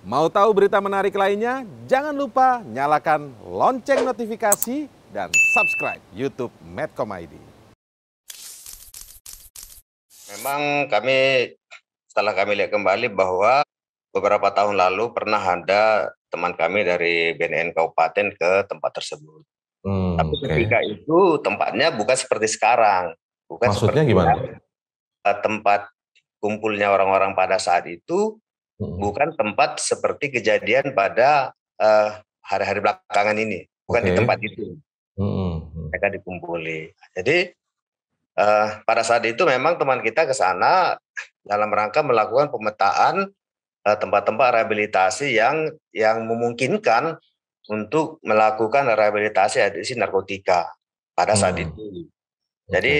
Mau tahu berita menarik lainnya? Jangan lupa nyalakan lonceng notifikasi dan subscribe YouTube Medcom ID. Memang kami setelah kami lihat kembali bahwa beberapa tahun lalu pernah ada teman kami dari BNN Kabupaten ke tempat tersebut. Hmm, Tapi ketika okay. itu tempatnya bukan seperti sekarang. Bukan Maksudnya seperti gimana? Tempat kumpulnya orang-orang pada saat itu bukan tempat seperti kejadian pada eh, hari-hari uh, belakangan ini, bukan okay. di tempat itu. Hmm. Mereka dikumpuli. Jadi uh, pada saat itu memang teman kita ke sana dalam rangka melakukan pemetaan eh, tempat-tempat uh, rehabilitasi yang yang memungkinkan untuk melakukan rehabilitasi adisi narkotika pada saat hmm. itu. Jadi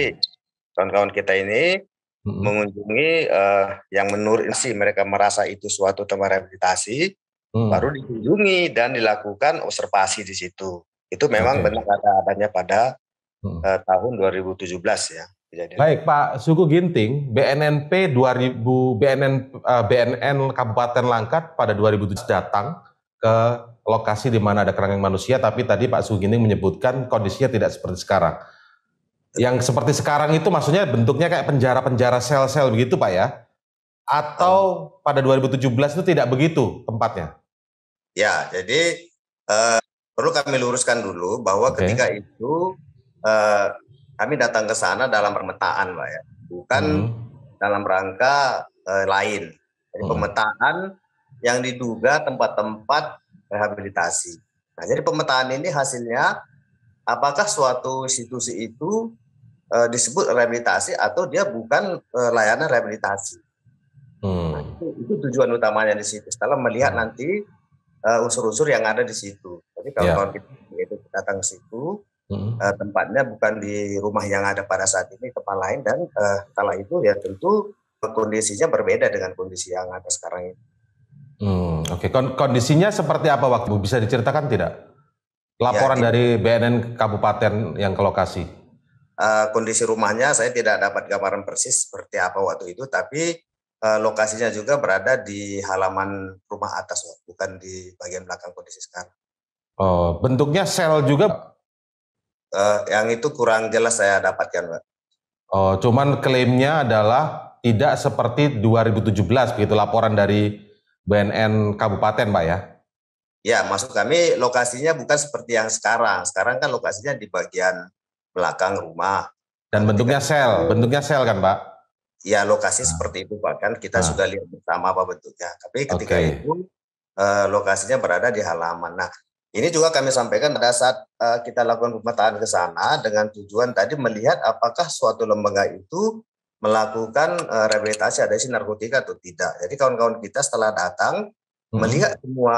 kawan-kawan kita ini hmm. mengunjungi uh, yang menurut sih mereka merasa itu suatu tempat rehabilitasi hmm. baru dikunjungi dan dilakukan observasi di situ itu memang okay. benar ada adanya pada hmm. uh, tahun 2017 ya Jadi, Baik Pak Suku Ginting, BNNP 2000 BNN uh, eh, BNN Kabupaten Langkat pada 2007 datang ke lokasi di mana ada kerangkeng manusia, tapi tadi Pak Suku Ginting menyebutkan kondisinya tidak seperti sekarang. Yang seperti sekarang itu maksudnya bentuknya kayak penjara-penjara sel-sel begitu Pak ya? Atau hmm. pada 2017 itu tidak begitu tempatnya? Ya, jadi uh, perlu kami luruskan dulu bahwa okay. ketika itu uh, kami datang ke sana dalam permetaan Pak ya. Bukan hmm. dalam rangka uh, lain. Jadi hmm. pemetaan yang diduga tempat-tempat rehabilitasi. Nah, jadi pemetaan ini hasilnya apakah suatu institusi itu Eh, disebut rehabilitasi atau dia bukan eh, layanan rehabilitasi. Hmm. Nah, itu, itu tujuan utamanya di situ. Setelah melihat nanti eh, unsur-unsur uh, yang ada di situ. Jadi kalau ya. kita itu datang ke situ, hmm. uh, tempatnya bukan di rumah yang ada pada saat ini, tempat lain dan uh, kala itu ya tentu kondisinya berbeda dengan kondisi yang ada sekarang ini. Hmm, Oke, okay. kondisinya seperti apa waktu bisa diceritakan tidak? Laporan ya, dari BNN Kabupaten yang ke lokasi. Eh, kondisi rumahnya saya tidak dapat gambaran persis seperti apa waktu itu, tapi eh, lokasinya juga berada di halaman rumah atas, bukan di bagian belakang kondisi sekarang. Oh, bentuknya sel juga? Uh, yang itu kurang jelas saya dapatkan, Pak. Oh, cuman klaimnya adalah tidak seperti 2017 begitu laporan dari BNN Kabupaten, Pak ya? Ya, maksud kami lokasinya bukan seperti yang sekarang. Sekarang kan lokasinya di bagian belakang rumah. Dan bentuknya sel, bentuknya sel kan Pak? Ya lokasi nah. seperti itu Pak, kan kita nah. sudah lihat bersama apa bentuknya. Tapi ketika okay. itu eh, lokasinya berada di halaman. Nah ini juga kami sampaikan pada saat eh, kita lakukan pemetaan ke sana dengan tujuan tadi melihat apakah suatu lembaga itu melakukan eh, rehabilitasi adiksi narkotika atau tidak. Jadi kawan-kawan kita setelah datang hmm. melihat semua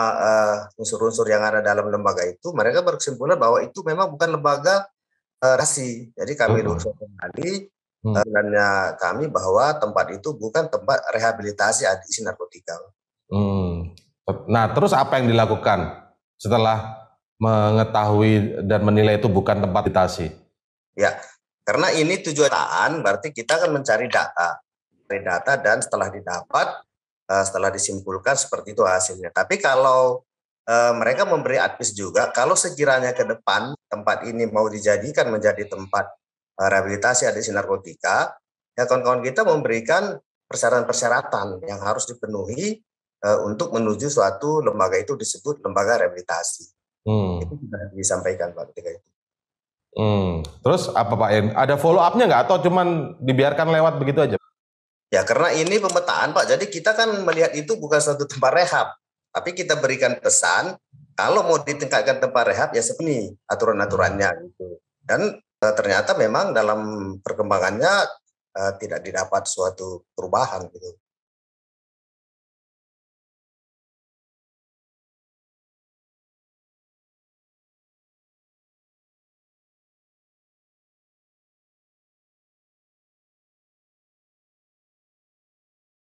eh, unsur-unsur eh, unsur -unsur yang ada dalam lembaga itu, mereka berkesimpulan bahwa itu memang bukan lembaga uh, eh, rasi. Jadi kami uh-huh. dulu tadi kami bahwa tempat itu bukan tempat rehabilitasi adiksi narkotika. Hmm. Nah, terus apa yang dilakukan setelah mengetahui dan menilai itu bukan tempat rehabilitasi? Ya, karena ini tujuan berarti kita akan mencari data, mencari data dan setelah didapat, eh, setelah disimpulkan seperti itu hasilnya. Tapi kalau Eh, mereka memberi advis juga kalau sekiranya ke depan tempat ini mau dijadikan menjadi tempat eh, rehabilitasi adiksi narkotika, ya kawan-kawan kita memberikan persyaratan-persyaratan yang harus dipenuhi eh, untuk menuju suatu lembaga itu disebut lembaga rehabilitasi. Hmm. Itu sudah disampaikan Pak ketika itu. Hmm. Terus apa Pak En? Ada follow up-nya nggak atau cuman dibiarkan lewat begitu aja? Ya karena ini pemetaan Pak, jadi kita kan melihat itu bukan suatu tempat rehab tapi kita berikan pesan kalau mau ditingkatkan tempat rehab ya seperti aturan-aturannya iya. gitu. Dan e, ternyata memang dalam perkembangannya e, tidak didapat suatu perubahan gitu.